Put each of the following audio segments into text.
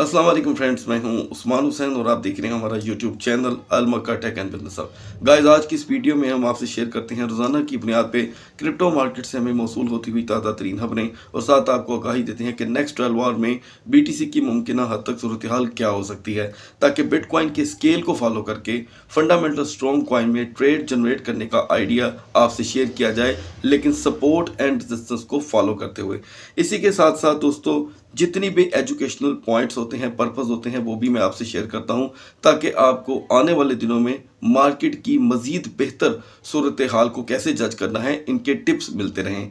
Aslam friends मैं हूं उस्मान हुसैन और आप देख रहे हैं हमारा यूट्यूब चैनल अलमक्का टेक एंड बिजनेस अब गाइस आज की इस वीडियो में हम आपसे शेयर करते हैं रोज़ाना की बुनियाद पे क्रिप्टो मार्केट से हमें मौसू होती हुई ताज़ा तरीन खबरें और साथ आपको आगाही देते हैं कि नेक्स्ट ट्वेल्व आवर में बी की मुमकिन हद तक सूरत हाल क्या हो सकती है ताकि बिटकॉइन के स्केल को फॉलो करके फंडामेंटल स्ट्रॉन्ग कॉइन में ट्रेड जनरेट करने का आइडिया आपसे शेयर किया जाए लेकिन सपोर्ट एंड रेजिस्टेंस को फॉलो करते हुए इसी के साथ साथ दोस्तों जितनी भी एजुकेशनल पॉइंट्स होते हैं पर्पज़ होते हैं वो भी मैं आपसे शेयर करता हूँ ताकि आपको आने वाले दिनों में मार्केट की मज़ीद बेहतर सूरत हाल को कैसे जज करना है इनके टिप्स मिलते रहें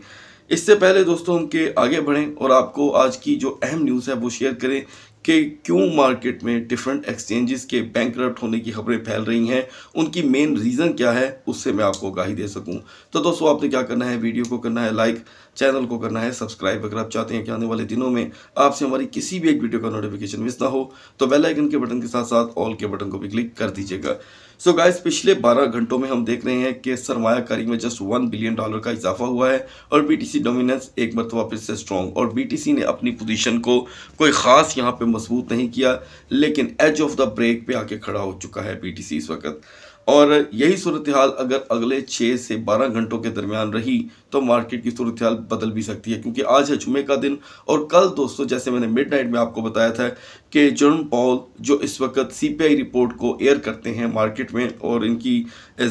इससे पहले दोस्तों हम के आगे बढ़ें और आपको आज की जो अहम न्यूज़ है वो शेयर करें कि क्यों मार्केट में डिफरेंट एक्सचेंजेस के बैंक होने की खबरें फैल रही हैं उनकी मेन रीज़न क्या है उससे मैं आपको गाही दे सकूं तो दोस्तों आपने क्या करना है वीडियो को करना है लाइक चैनल को करना है सब्सक्राइब अगर आप चाहते हैं कि आने वाले दिनों में आपसे हमारी किसी भी एक वीडियो का नोटिफिकेशन मिस ना हो तो बेलाइकन के बटन के साथ साथ ऑल के बटन को भी क्लिक कर दीजिएगा सो so गाइस पिछले 12 घंटों में हम देख रहे हैं कि सरमायाकारी में जस्ट वन बिलियन डॉलर का इजाफा हुआ है और बीटीसी डोमिनेंस एक मरतबा फिर से स्ट्रॉन्ग और बीटीसी ने अपनी पोजीशन को कोई ख़ास यहाँ पे मजबूत नहीं किया लेकिन एज ऑफ द ब्रेक पे आके खड़ा हो चुका है बीटीसी इस वक्त और यही सूरत हाल अगर अगले छः से बारह घंटों के दरमियान रही तो मार्केट की सूरत हाल बदल भी सकती है क्योंकि आज है जुमे का दिन और कल दोस्तों जैसे मैंने मिड नाइट में आपको बताया था कि जर्न पॉल जो इस वक्त सीपीआई रिपोर्ट को एयर करते हैं मार्केट में और इनकी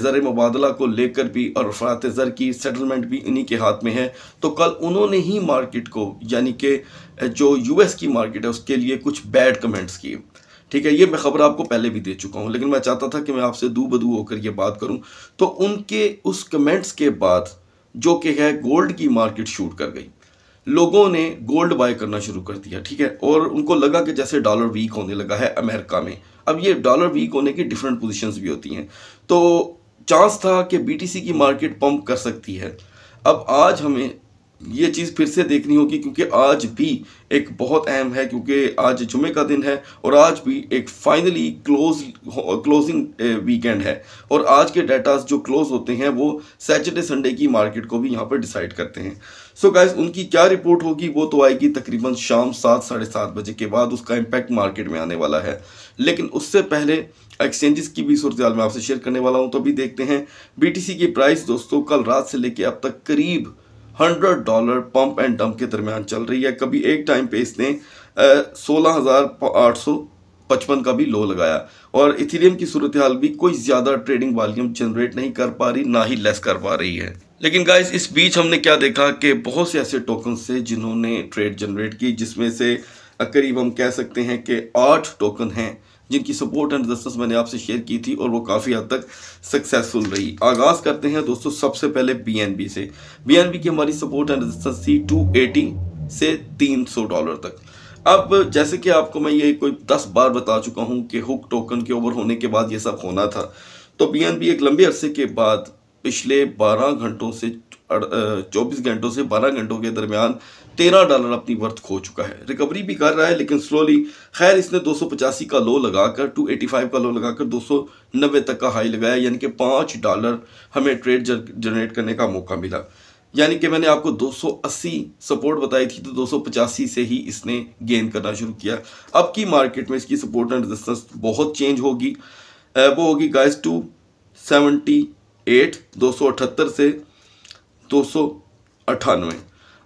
ज़र मुबादला को लेकर भी और फ़रात ज़र की सेटलमेंट भी इन्हीं के हाथ में है तो कल उन्होंने ही मार्केट को यानी कि जो एस की मार्केट है उसके लिए कुछ बैड कमेंट्स किए ठीक है ये मैं खबर आपको पहले भी दे चुका हूँ लेकिन मैं चाहता था कि मैं आपसे दू बदू होकर ये बात करूँ तो उनके उस कमेंट्स के बाद जो कि है गोल्ड की मार्केट शूट कर गई लोगों ने गोल्ड बाय करना शुरू कर दिया ठीक है और उनको लगा कि जैसे डॉलर वीक होने लगा है अमेरिका में अब ये डॉलर वीक होने की डिफरेंट पोजिशंस भी होती हैं तो चांस था कि बी की मार्केट पम्प कर सकती है अब आज हमें ये चीज़ फिर से देखनी होगी क्योंकि आज भी एक बहुत अहम है क्योंकि आज जुमे का दिन है और आज भी एक फाइनली क्लोज क्लोजिंग वीकेंड है और आज के डाटास जो क्लोज होते हैं वो सैटरडे संडे की मार्केट को भी यहाँ पर डिसाइड करते हैं सो so गाइज उनकी क्या रिपोर्ट होगी वो तो आएगी तकरीबन शाम सात साढ़े सात बजे के बाद उसका इम्पैक्ट मार्केट में आने वाला है लेकिन उससे पहले एक्सचेंजेस की भी सूरत मैं आपसे शेयर करने वाला हूँ तो अभी देखते हैं बी की प्राइस दोस्तों कल रात से लेकर अब तक करीब hundred dollar pump and dump के दरमियान चल रही है कभी एक टाइम पे इसने सोलह हज़ार आठ सौ पचपन का भी लो लगाया और इथेरियम की सूरत हाल भी कोई ज़्यादा ट्रेडिंग वॉल्यूम जनरेट नहीं कर पा रही ना ही लेस कर पा रही है लेकिन गाइस इस बीच हमने क्या देखा कि बहुत से ऐसे टोकन थे जिन्होंने ट्रेड जनरेट की जिसमें से करीब हम कह सकते हैं कि आठ टोकन हैं जिनकी सपोर्ट एंड रेजिस्टेंस मैंने आपसे शेयर की थी और वो काफ़ी हद तक सक्सेसफुल रही आगाज़ करते हैं दोस्तों सबसे पहले बीएनबी से बीएनबी की हमारी सपोर्ट एंड रेजिस्टेंस थी 280 से 300 डॉलर तक अब जैसे कि आपको मैं ये कोई दस बार बता चुका हूँ कि हुक टोकन के ओवर होने के बाद ये सब होना था तो बी एक लंबे अरसे के बाद पिछले 12 घंटों से 24 घंटों से 12 घंटों के दरमियान तेरह डॉलर अपनी वर्थ खो चुका है रिकवरी भी कर रहा है लेकिन स्लोली खैर इसने दो का लो लगाकर 285 का लो लगाकर 290 तक का हाई लगाया यानी कि पाँच डॉलर हमें ट्रेड जनरेट करने का मौका मिला यानी कि मैंने आपको 280 सपोर्ट बताई थी तो 285 से ही इसने गेन करना शुरू किया अब की मार्केट में इसकी सपोर्ट एंड रेजिस्टेंस बहुत चेंज होगी वो होगी गाइस टू सेवेंटी एट दो सौ अठहत्तर से दो सौ अट्ठानवे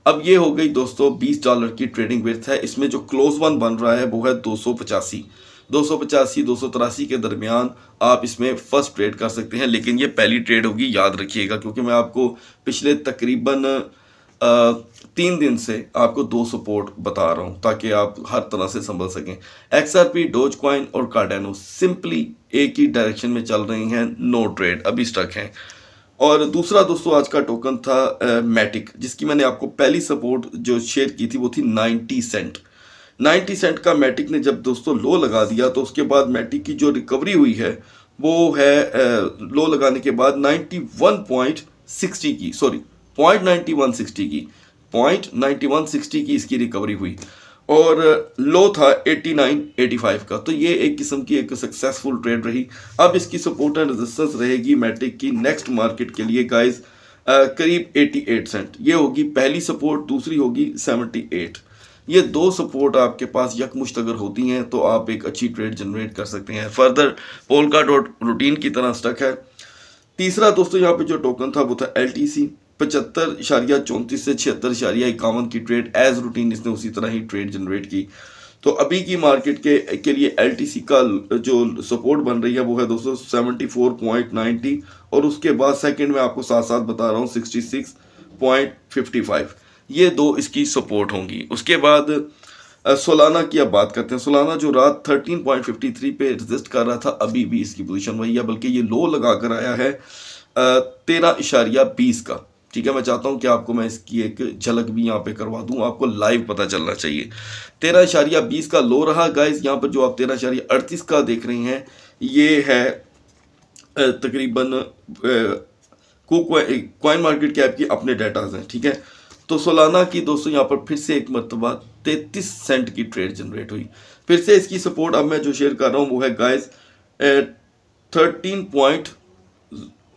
अब ये हो गई दोस्तों 20 डॉलर की ट्रेडिंग विर्थ है इसमें जो क्लोज वन बन रहा है वो है दो सौ पचासी दो सौ पचासी दो सौ तिरासी के दरमियान आप इसमें फर्स्ट ट्रेड कर सकते हैं लेकिन ये पहली ट्रेड होगी याद रखिएगा क्योंकि मैं आपको पिछले तकरीबन तीन दिन से आपको दो सपोर्ट बता रहा हूँ ताकि आप हर तरह से संभल सकें X R P Doge coin और कार्डेनो सिंपली एक ही डायरेक्शन में चल रही हैं नो ट्रेड अभी स्टक हैं और दूसरा दोस्तों आज का टोकन था मैटिक जिसकी मैंने आपको पहली सपोर्ट जो शेयर की थी वो थी 90 सेंट 90 सेंट का मैटिक ने जब दोस्तों लो लगा दिया तो उसके बाद मैटिक की जो रिकवरी हुई है वो है लो लगाने के बाद 91.60 की सॉरी पॉइंट नाइन्टी की पॉइंट नाइन्टी की इसकी रिकवरी हुई और लो था 89 85 का तो ये एक किस्म की एक सक्सेसफुल ट्रेड रही अब इसकी सपोर्ट एंड रेजिस्टेंस रहेगी मैट्रिक की नेक्स्ट मार्केट के लिए गाइस करीब 88 सेंट ये होगी पहली सपोर्ट दूसरी होगी 78 ये दो सपोर्ट आपके पास यकमुश्त अगर होती हैं तो आप एक अच्छी ट्रेड जनरेट कर सकते हैं फर्दर पोलका डॉट रूटीन की तरह स्टक है तीसरा दोस्तों यहाँ पे जो टोकन था वो था एल पचहत्तर इशारिया चौंतीस से छिहत्तर इशारिया इक्यावन की ट्रेड एज रूटीन इसने उसी तरह ही ट्रेड जनरेट की तो अभी की मार्केट के के लिए एल का जो सपोर्ट बन रही है वो है दोस्तों सेवेंटी फोर पॉइंट नाइन्टी और उसके बाद सेकंड में आपको साथ साथ बता रहा हूँ sixty six point fifty five ये दो इसकी सपोर्ट होंगी उसके बाद सोलाना की अब बात करते हैं सोलाना जो रात 13.53 पे रजिस्ट कर रहा था अभी भी इसकी पोजीशन वही है बल्कि ये लो लगा कर आया है तेरह इशारिया बीस का ठीक है मैं चाहता हूँ कि आपको मैं इसकी एक झलक भी यहाँ पे करवा दूँ आपको लाइव पता चलना चाहिए तेरह इशारिया बीस का लो रहा गाइस यहाँ पर जो आप तेरह इशारिया अड़तीस का देख रहे हैं ये है तकरीबन को कॉइन मार्केट कैप की अपने डाटाज हैं ठीक है तो सोलाना की दोस्तों यहाँ पर फिर से एक मरतबा तैतीस सेंट की ट्रेड जनरेट हुई फिर से इसकी सपोर्ट अब मैं जो शेयर कर रहा हूँ वो है गाइज थर्टीन पॉइंट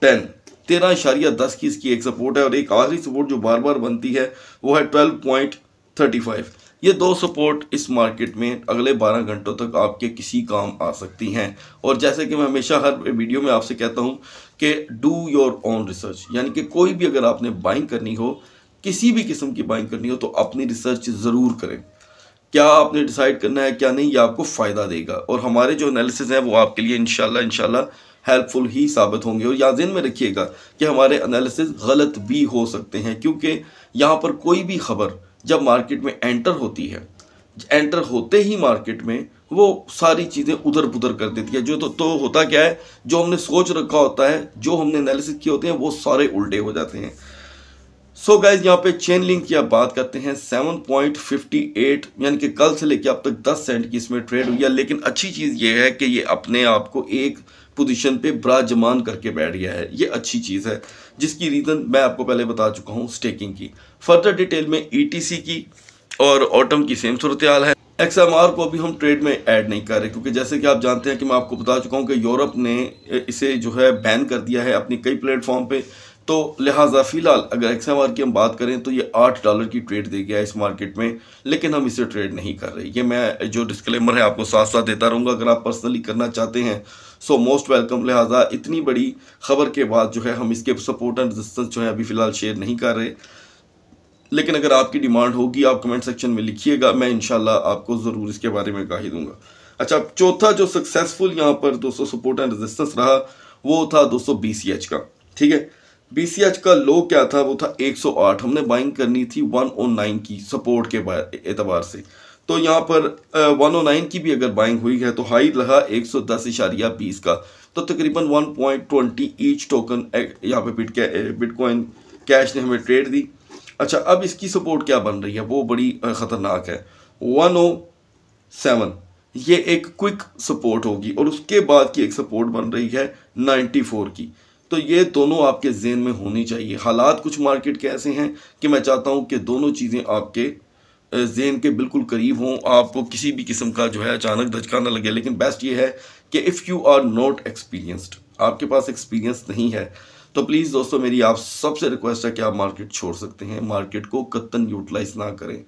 टेन तेरह इशारिया दस की इसकी एक सपोर्ट है और एक आखिरी सपोर्ट जो बार बार बनती है वो है ट्वेल्व पॉइंट थर्टी फाइव ये दो सपोर्ट इस मार्केट में अगले 12 घंटों तक आपके किसी काम आ सकती हैं और जैसे कि मैं हमेशा हर वीडियो में आपसे कहता हूँ कि डू योर ओन रिसर्च यानी कि कोई भी अगर आपने बाइंग करनी हो किसी भी किस्म की बाइंग करनी हो तो अपनी रिसर्च ज़रूर करें क्या आपने डिसाइड करना है क्या नहीं ये आपको फ़ायदा देगा और हमारे जो एनालिसिस हैं वो आपके लिए इन इनशाला हेल्पफुल ही साबित होंगे और यहाँ में रखिएगा कि हमारे एनालिसिस गलत भी हो सकते हैं क्योंकि यहाँ पर कोई भी खबर जब मार्केट में एंटर होती है एंटर होते ही मार्केट में वो सारी चीज़ें उधर पुधर कर देती है जो तो, तो होता क्या है जो हमने सोच रखा होता है जो हमने एनालिसिस किए होते हैं वो सारे उल्टे हो जाते हैं सो गाइज यहाँ पे चेन लिंक की आप बात करते हैं सेवन पॉइंट फिफ्टी एट यानी कि कल से लेके अब तक दस सेंट की इसमें ट्रेड हुई है लेकिन अच्छी चीज़ ये है कि ये अपने आप को एक पोजीशन पे ब्राजमान करके बैठ गया है ये अच्छी चीज़ है जिसकी रीज़न मैं आपको पहले बता चुका हूँ स्टेकिंग की फर्दर डिटेल में ईटीसी e की और ऑटम की सेम सूरत है एक्सएमआर को अभी हम ट्रेड में ऐड नहीं कर रहे क्योंकि जैसे कि आप जानते हैं कि मैं आपको बता चुका हूँ कि यूरोप ने इसे जो है बैन कर दिया है अपनी कई प्लेटफॉर्म पर तो लिहाजा फ़िलहाल अगर आर की हम बात करें तो ये आठ डॉलर की ट्रेड दे गया है इस मार्केट में लेकिन हम इसे ट्रेड नहीं कर रहे ये मैं जो डिस्क्लेमर है आपको साथ साथ देता रहूँगा अगर आप पर्सनली करना चाहते हैं सो मोस्ट वेलकम लिहाजा इतनी बड़ी खबर के बाद जो है हम इसके सपोर्ट एंड रजिस्टेंस जो है अभी फ़िलहाल शेयर नहीं कर रहे लेकिन अगर आपकी डिमांड होगी आप कमेंट सेक्शन में लिखिएगा मैं इनशाला आपको ज़रूर इसके बारे में गाही दूंगा अच्छा चौथा जो सक्सेसफुल यहाँ पर दोस्तों सपोर्ट एंड रेजिस्टेंस रहा वो था दोस्तों बी का ठीक है बी का लो क्या था वो था 108 हमने बाइंग करनी थी 109 की सपोर्ट के एतबार से तो यहाँ पर वन ओ नाइन की भी अगर बाइंग हुई है तो हाई रहा एक सौ दस इशारिया बीस का तो तकरीबन one point twenty each token यहाँ पे बिट बिटकॉइन कैश ने हमें ट्रेड दी अच्छा अब इसकी सपोर्ट क्या बन रही है वो बड़ी ख़तरनाक है वन ओ सेवन ये एक क्विक सपोर्ट होगी और उसके बाद की एक सपोर्ट बन रही है नाइन्टी फोर की तो ये दोनों आपके जेन में होनी चाहिए हालात कुछ मार्केट के ऐसे हैं कि मैं चाहता हूँ कि दोनों चीज़ें आपके जेन के बिल्कुल करीब हों आपको किसी भी किस्म का जो है अचानक धचका ना लगे लेकिन बेस्ट ये है कि if you are not experienced आपके पास एक्सपीरियंस नहीं है तो प्लीज़ दोस्तों मेरी आप सबसे रिक्वेस्ट है कि आप मार्केट छोड़ सकते हैं मार्केट को कत्तन यूटिलाइज ना करें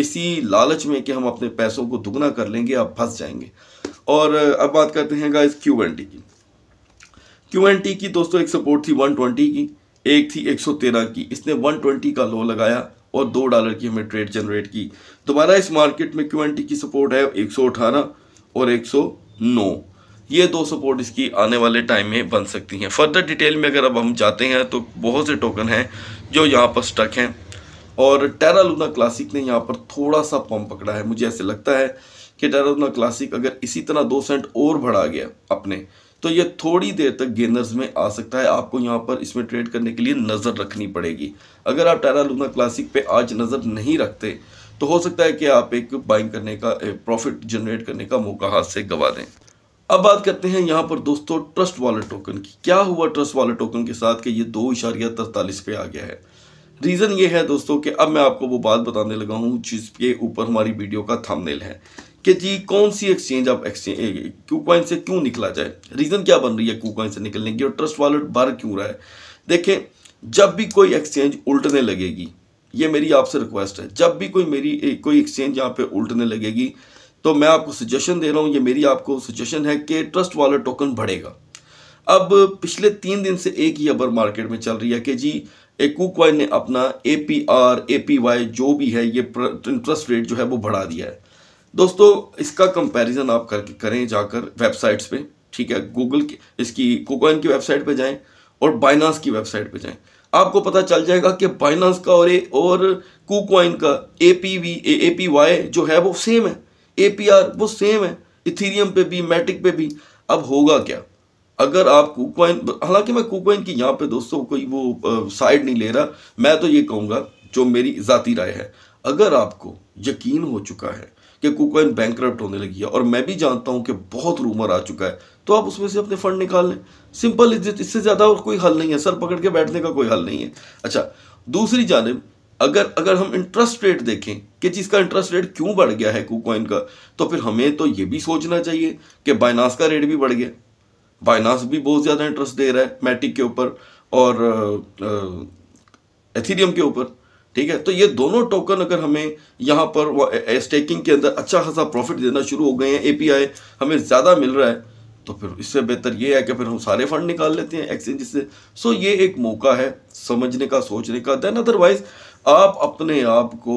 इसी लालच में कि हम अपने पैसों को दुगना कर लेंगे आप फंस जाएंगे और अब बात करते हैं गाइस क्यू एन टी की क्यू एन टी की दोस्तों एक सपोर्ट थी वन ट्वेंटी की एक थी एक सौ तेरह की इसने वन ट्वेंटी का लो लगाया और दो डॉलर की हमें ट्रेड जनरेट की दोबारा इस मार्केट में क्यू की सपोर्ट है एक और एक ये दो सपोर्ट इसकी आने वाले टाइम में बन सकती हैं फर्दर डिटेल में अगर अब हम जाते हैं तो बहुत से टोकन हैं जो यहाँ पर स्टक हैं और टेरा लूना क्लासिक ने यहाँ पर थोड़ा सा पम्प पकड़ा है मुझे ऐसे लगता है कि टेरा लूना क्लासिक अगर इसी तरह दो सेंट और बढ़ा गया अपने तो ये थोड़ी देर तक गेनर्स में आ सकता है आपको यहाँ पर इसमें ट्रेड करने के लिए नज़र रखनी पड़ेगी अगर आप टेरा लूना क्लासिक पे आज नज़र नहीं रखते तो हो सकता है कि आप एक बाइंग करने का प्रॉफिट जनरेट करने का मौका हाथ से गंवा दें अब बात करते हैं यहाँ पर दोस्तों ट्रस्ट वाले टोकन की क्या हुआ ट्रस्ट वाले टोकन के साथ कि ये दो इशारिया तरतालीस पे आ गया है रीज़न ये है दोस्तों कि अब मैं आपको वो बात बताने लगा हूँ जिसके ऊपर हमारी वीडियो का थंबनेल है कि जी कौन सी एक्सचेंज आप एक्सचेंज क्यू कॉइन से क्यों निकला जाए रीज़न क्या बन रही है क्यू कॉइन से निकलने की और ट्रस्ट वॉलेट बाहर क्यों रहा है देखें जब भी कोई एक्सचेंज उल्टने लगेगी ये मेरी आपसे रिक्वेस्ट है जब भी कोई मेरी कोई एक्सचेंज यहाँ पे उल्टने लगेगी तो मैं आपको सजेशन दे रहा हूँ ये मेरी आपको सजेशन है कि ट्रस्ट वॉलेट टोकन बढ़ेगा अब पिछले तीन दिन से एक ही अबर मार्केट में चल रही है कि जी एक कुकवाइन ने अपना A P R A P Y जो भी है ये इंटरेस्ट रेट जो है वो बढ़ा दिया है दोस्तों इसका कंपैरिजन आप करके करें जाकर वेबसाइट्स पे ठीक है गूगल की इसकी कोकोइन की वेबसाइट पे जाएं और बाइनास की वेबसाइट पे जाएं आपको पता चल जाएगा कि बाइनास का और ए, और कोकोइन का A P V A P Y जो है वो सेम है ए पी आर वो सेम है इथीरियम पे भी मैटिक पे भी अब होगा क्या अगर आप कोकोइन हालांकि मैं कोकोइन की यहाँ पे दोस्तों कोई वो साइड नहीं ले रहा मैं तो ये कहूँगा जो मेरी ज़ाती राय है अगर आपको यकीन हो चुका है कि कुकॉइन बैंक होने लगी है और मैं भी जानता हूँ कि बहुत रूमर आ चुका है तो आप उसमें से अपने फंड निकाल लें सिंपल इससे ज़्यादा और कोई हल नहीं है सर पकड़ के बैठने का कोई हल नहीं है अच्छा दूसरी जानब अगर अगर हम इंटरेस्ट रेट देखें कि जिसका इंटरेस्ट रेट क्यों बढ़ गया है कुकॉइन का तो फिर हमें तो ये भी सोचना चाहिए कि बायनास का रेट भी बढ़ गया बायनास भी बहुत ज़्यादा इंटरेस्ट दे रहा है मैटिक के ऊपर और एथीरियम के ऊपर ठीक है तो ये दोनों टोकन अगर हमें यहाँ पर स्टेकिंग के अंदर अच्छा खासा प्रॉफिट देना शुरू हो गए हैं एपीआई हमें ज़्यादा मिल रहा है तो फिर इससे बेहतर ये है कि फिर हम सारे फंड निकाल लेते हैं एक्सचेंज से सो ये एक मौका है समझने का सोचने का देन अदरवाइज आप अपने आप को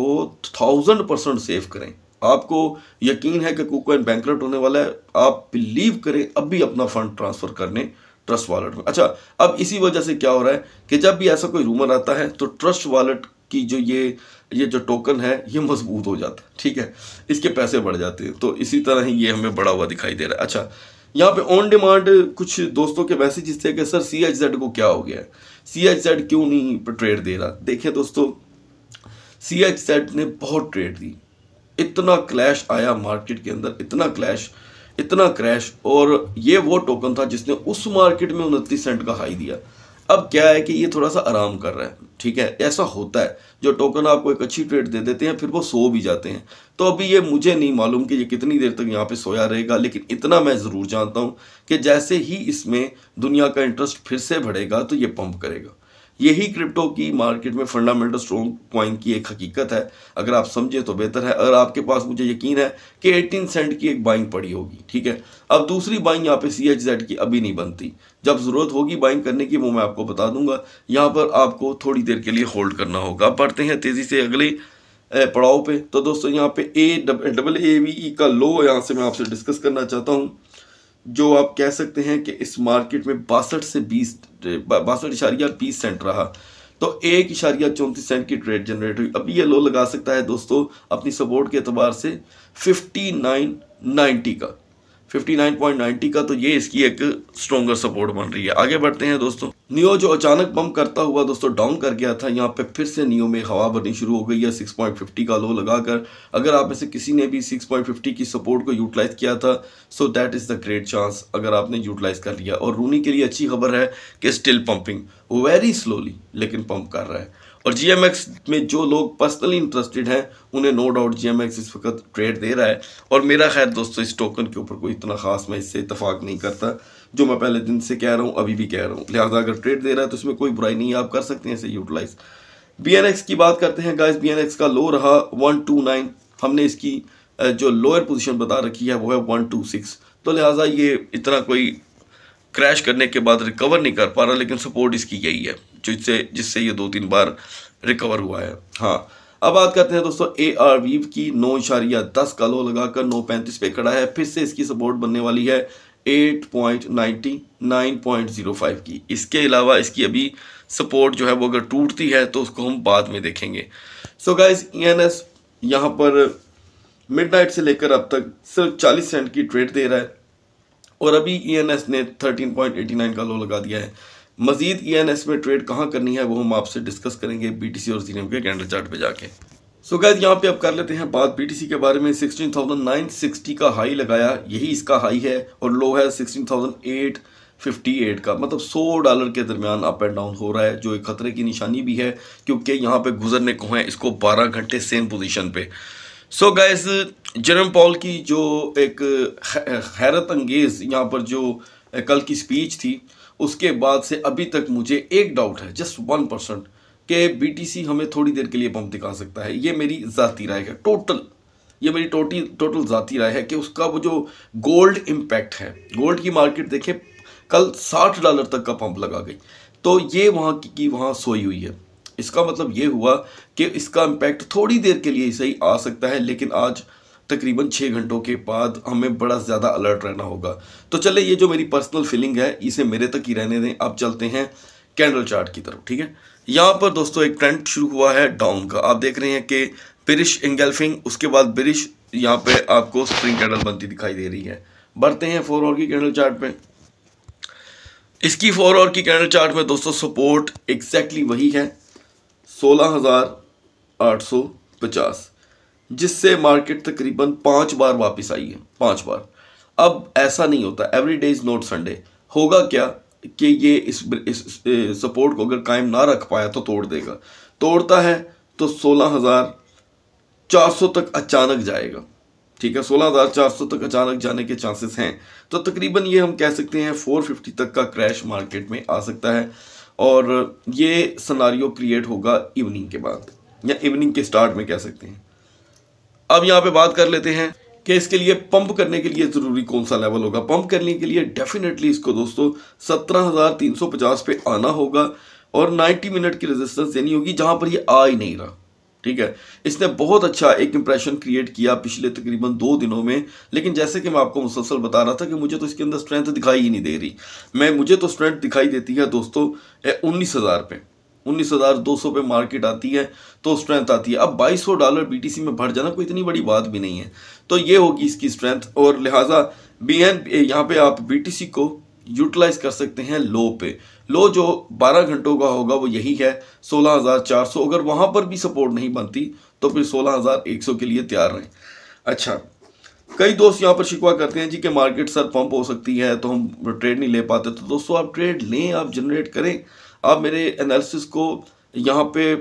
थाउजेंड परसेंट सेव करें आपको यकीन है कि कुको एंड बैंक होने वाला है आप बिलीव करें अब भी अपना फंड ट्रांसफ़र करने ट्रस्ट वॉलेट में अच्छा अब इसी वजह से क्या हो रहा है कि जब भी ऐसा कोई रूमर आता है तो ट्रस्ट वॉलेट कि जो ये ये जो टोकन है ये मजबूत हो जाता है ठीक है इसके पैसे बढ़ जाते हैं तो इसी तरह ही ये हमें बढ़ा हुआ दिखाई दे रहा है अच्छा यहाँ पे ऑन डिमांड कुछ दोस्तों के मैसेज थे कि सर सी एच जेड को क्या हो गया है सी एच जेड क्यों नहीं ट्रेड दे रहा देखिए दोस्तों सी एच जेड ने बहुत ट्रेड दी इतना क्लैश आया मार्केट के अंदर इतना क्लैश इतना क्रैश और ये वो टोकन था जिसने उस मार्केट में उनतीस सेंट का हाई दिया अब क्या है कि ये थोड़ा सा आराम कर रहा है ठीक है ऐसा होता है जो टोकन आपको एक अच्छी ट्रेड दे देते हैं फिर वो सो भी जाते हैं तो अभी ये मुझे नहीं मालूम कि ये कितनी देर तक यहाँ पे सोया रहेगा लेकिन इतना मैं ज़रूर जानता हूँ कि जैसे ही इसमें दुनिया का इंटरेस्ट फिर से बढ़ेगा तो ये पंप करेगा यही क्रिप्टो की मार्केट में फंडामेंटल स्ट्रॉन्ग क्वाइन की एक हकीकत है अगर आप समझें तो बेहतर है अगर आपके पास मुझे यकीन है कि 18 सेंट की एक बाइंग पड़ी होगी ठीक है अब दूसरी बाइंग यहाँ पे सी एच जेड की अभी नहीं बनती जब ज़रूरत होगी बाइंग करने की वो मैं आपको बता दूंगा यहाँ पर आपको थोड़ी देर के लिए होल्ड करना होगा अब पढ़ते हैं तेज़ी से अगले पड़ाव पर तो दोस्तों यहाँ पे A double A V E का लो यहाँ से मैं आपसे डिस्कस करना चाहता हूँ जो आप कह सकते हैं कि इस मार्केट में बासठ से बीस बासठ इशारिया बीस सेंट रहा तो एक इशारिया चौंतीस सेंट की ट्रेड जनरेट हुई अभी ये लो लगा सकता है दोस्तों अपनी सपोर्ट के अतबार से फिफ्टी नाइन नाइन्टी का 59.90 का तो ये इसकी एक स्ट्रोंगर सपोर्ट बन रही है आगे बढ़ते हैं दोस्तों नियो जो अचानक पंप करता हुआ दोस्तों डाउन कर गया था यहाँ पे फिर से नियो में हवा भरनी शुरू हो गई है 6.50 का लो लगाकर अगर आप में से किसी ने भी 6.50 की सपोर्ट को यूटिलाइज किया था so that is the great chance अगर आपने यूटिलाइज कर लिया और रूनी के लिए अच्छी खबर है कि स्टिल पम्पिंग वेरी स्लोली लेकिन पम्प कर रहा है और जी में जो लोग पर्सनली इंटरेस्टेड हैं उन्हें नो डाउट जी इस वक्त ट्रेड दे रहा है और मेरा खैर दोस्तों इस टोकन के ऊपर कोई इतना ख़ास मैं इससे इतफाक़ नहीं करता जो मैं पहले दिन से कह रहा हूँ अभी भी कह रहा हूँ लिहाजा अगर ट्रेड दे रहा है तो इसमें कोई बुराई नहीं आप कर सकते हैं इसे यूटिलाइज़ बी की बात करते हैं गाइज़ बी का लो रहा वन हमने इसकी जो लोअर पोजिशन बता रखी है वो है वन टू सिक्स तो लिहाजा ये इतना कोई क्रैश करने के बाद रिकवर नहीं कर पा रहा लेकिन सपोर्ट इसकी यही है जिससे जिससे ये दो तीन बार रिकवर हुआ है हाँ अब बात करते हैं दोस्तों ए आर वीव की नौ इशारिया दस का लो लगाकर नौ पैंतीस पे खड़ा है फिर से इसकी सपोर्ट बनने वाली है eight point ninety nine point zero five की इसके अलावा इसकी अभी सपोर्ट जो है वो अगर टूटती है तो उसको हम बाद में देखेंगे so guys E N S यहाँ पर मिडनाइट से लेकर अब तक सिर्फ चालीस सेंट की ट्रेड दे रहा है और अभी ई एन एस ने थर्टीन पॉइंट एटी नाइन का लो लगा दिया है मजीद ई एन एस में ट्रेड कहाँ करनी है वो हम आपसे डिस्कस करेंगे बी टी सी और जीनियम के कैंडल चार्ट पे जाके सो गैद गैज यहाँ पे आप कर लेते हैं बात टी सी के बारे में सिक्सटीन थाउजेंड नाइन सिक्सटी का हाई लगाया यही इसका हाई है और लो है थाउजेंड एट फिफ्टी एट का मतलब सौ डॉलर के दरमियान अप एंड डाउन हो रहा है जो एक खतरे की निशानी भी है क्योंकि यहाँ पे गुजरने को है इसको बारह घंटे सेम पोजिशन पे सो गैस जरम पॉल की जो एक हैरत अंगेज़ यहाँ पर जो कल की स्पीच थी उसके बाद से अभी तक मुझे एक डाउट है जस्ट वन परसेंट कि बी हमें थोड़ी देर के लिए पंप दिखा सकता है ये मेरी ज़ाती राय है टोटल ये मेरी टोटी टोटल ज़ाती राय है कि उसका वो जो गोल्ड इम्पैक्ट है गोल्ड की मार्केट देखें कल साठ डॉलर तक का पंप लगा गई तो ये वहाँ की, की वहाँ सोई हुई है इसका मतलब ये हुआ कि इसका इम्पैक्ट थोड़ी देर के लिए सही आ सकता है लेकिन आज तकरीबन छः घंटों के बाद हमें बड़ा ज़्यादा अलर्ट रहना होगा तो चले ये जो मेरी पर्सनल फीलिंग है इसे मेरे तक ही रहने दें अब चलते हैं कैंडल चार्ट की तरफ ठीक है यहाँ पर दोस्तों एक ट्रेंड शुरू हुआ है डाउन का आप देख रहे हैं कि बिरिश इंगल्फिंग उसके बाद बिरिश यहाँ पे आपको स्प्रिंग कैंडल बनती दिखाई दे रही है बढ़ते हैं फोर और की कैंडल चार्ट पे इसकी फोर और की कैंडल चार्ट में दोस्तों सपोर्ट एग्जैक्टली वही है सोलह हज़ार आठ सौ पचास जिससे मार्केट तकरीबन पाँच बार वापस आई है पाँच बार अब ऐसा नहीं होता every day is not Sunday होगा क्या कि ये इस, इस, इस सपोर्ट को अगर कायम ना रख पाया तो तोड़ देगा तोड़ता है तो सोलह हज़ार चार सौ तक अचानक जाएगा ठीक है सोलह हज़ार चार सौ तक अचानक जाने के चांसेस हैं तो तकरीबन ये हम कह सकते हैं फोर फिफ्टी तक का क्रैश मार्केट में आ सकता है और ये सनारियो क्रिएट होगा इवनिंग के बाद या इवनिंग के स्टार्ट में कह सकते हैं अब यहाँ पे बात कर लेते हैं कि इसके लिए पंप करने के लिए ज़रूरी कौन सा लेवल होगा पंप करने के लिए डेफिनेटली इसको दोस्तों सत्रह हज़ार तीन सौ पचास पे आना होगा और नाइन्टी मिनट की रेजिस्टेंस देनी होगी जहाँ पर ये आ ही नहीं रहा ठीक है इसने बहुत अच्छा एक इंप्रेशन क्रिएट किया पिछले तकरीबन दो दिनों में लेकिन जैसे कि मैं आपको मुसलसल बता रहा था कि मुझे तो इसके अंदर स्ट्रेंथ दिखाई ही नहीं दे रही मैं मुझे तो स्ट्रेंथ दिखाई देती है दोस्तों उन्नीस हज़ार पे उन्नीस हज़ार दो सौ पे मार्केट आती है तो स्ट्रेंथ आती है अब बाईस सौ डॉलर बीटीसी में भर जाना कोई इतनी बड़ी बात भी नहीं है तो ये होगी इसकी स्ट्रेंथ और लिहाजा बी एन यहाँ पे आप बीटीसी को यूटिलाइज कर सकते हैं लो पे लो जो 12 घंटों का होगा वो यही है 16,400 अगर वहाँ पर भी सपोर्ट नहीं बनती तो फिर 16,100 के लिए तैयार रहें अच्छा कई दोस्त यहाँ पर शिकवा करते हैं जी कि मार्केट सर पंप हो सकती है तो हम ट्रेड नहीं ले पाते तो दोस्तों आप ट्रेड लें आप जनरेट करें आप मेरे एनालिसिस को यहाँ पे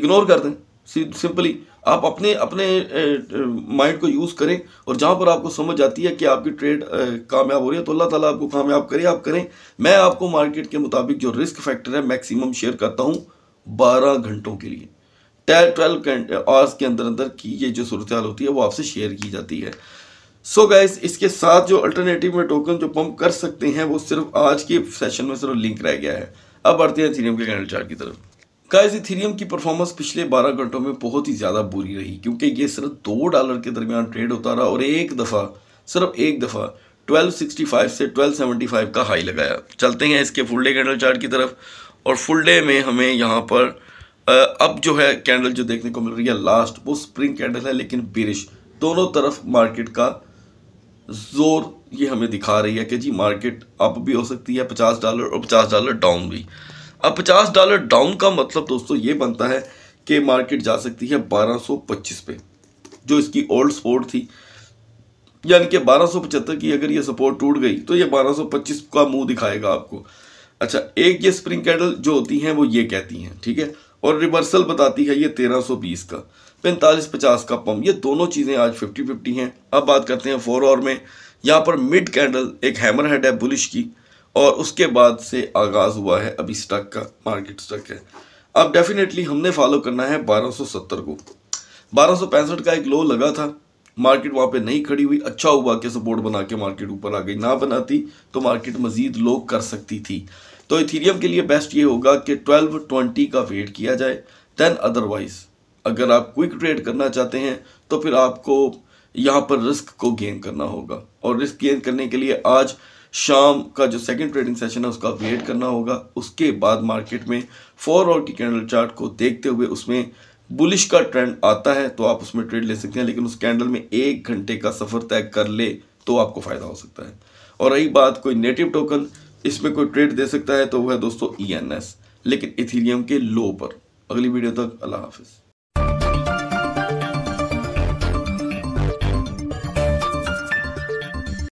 इग्नोर कर दें सिंपली आप अपने अपने माइंड को यूज़ करें और जहाँ पर आपको समझ आती है कि आपकी ट्रेड कामयाब हो रही है तो अल्लाह ताला आपको कामयाब करे आप करें मैं आपको मार्केट के मुताबिक जो रिस्क फैक्टर है मैक्सिमम शेयर करता हूँ बारह घंटों के लिए ट्वेल्व आवर्स के अंदर अंदर की ये जो सूरत होती है वो आपसे शेयर की जाती है सो so गैस इसके साथ जो अल्टरनेटिव में टोकन जो पंप कर सकते हैं वो सिर्फ आज के सेशन में सिर्फ लिंक रह गया है अब बढ़ते हैं थीरियम के कैंडल चार्ट की तरफ गाइस थीरियम की परफॉर्मेंस पिछले 12 घंटों में बहुत ही ज़्यादा बुरी रही क्योंकि ये सिर्फ दो डॉलर के दरमियान ट्रेड होता रहा और एक दफ़ा सिर्फ एक दफ़ा ट्वेल्व से ट्वेल्व का हाई लगाया चलते हैं इसके फुल डे कैंडल चार्ट की तरफ और फुल डे में हमें यहाँ पर अब जो है कैंडल जो देखने को मिल रही है लास्ट वो स्प्रिंग कैंडल है लेकिन बिरिश दोनों तरफ मार्केट का जोर ये हमें दिखा रही है कि जी मार्केट अप भी हो सकती है पचास डॉलर और पचास डॉलर डाउन भी अब पचास डॉलर डाउन का मतलब दोस्तों ये बनता है कि मार्केट जा सकती है बारह सौ पच्चीस पे जो इसकी ओल्ड सपोर्ट थी यानी कि बारह सौ पचहत्तर की अगर ये सपोर्ट टूट गई तो ये बारह सौ पच्चीस का मुंह दिखाएगा आपको अच्छा एक ये स्प्रिंग कैंडल जो होती हैं वो ये कहती हैं ठीक है और रिवर्सल बताती है ये 1320 का पैंतालीस पचास का पम्प ये दोनों चीज़ें आज फिफ्टी फिफ्टी हैं अब बात करते हैं फोर और में यहाँ पर मिड कैंडल एक हैमर हेड है बुलिश की और उसके बाद से आगाज़ हुआ है अभी स्टक का मार्केट स्टक है अब डेफिनेटली हमने फॉलो करना है 1270 को बारह का एक लो लगा था मार्केट वहाँ पे नहीं खड़ी हुई अच्छा हुआ कि सपोर्ट बना के मार्केट ऊपर आ गई ना बनाती तो मार्केट मज़ीद लो कर सकती थी तो इथीरियम के लिए बेस्ट ये होगा कि ट्वेल्व ट्वेंटी का वेट किया जाए देन अदरवाइज अगर आप क्विक ट्रेड करना चाहते हैं तो फिर आपको यहाँ पर रिस्क को गेन करना होगा और रिस्क गेन करने के लिए आज शाम का जो सेकंड ट्रेडिंग सेशन है उसका वेट करना होगा उसके बाद मार्केट में फोर और की कैंडल चार्ट को देखते हुए उसमें बुलिश का ट्रेंड आता है तो आप उसमें ट्रेड ले सकते हैं लेकिन उस कैंडल में एक घंटे का सफ़र तय कर ले तो आपको फ़ायदा हो सकता है और रही बात कोई नेटिव टोकन इसमें कोई ट्रेड दे सकता है तो वह दोस्तों ई e लेकिन इथीलियम के लो पर अगली वीडियो तक अल्लाह हाफिज़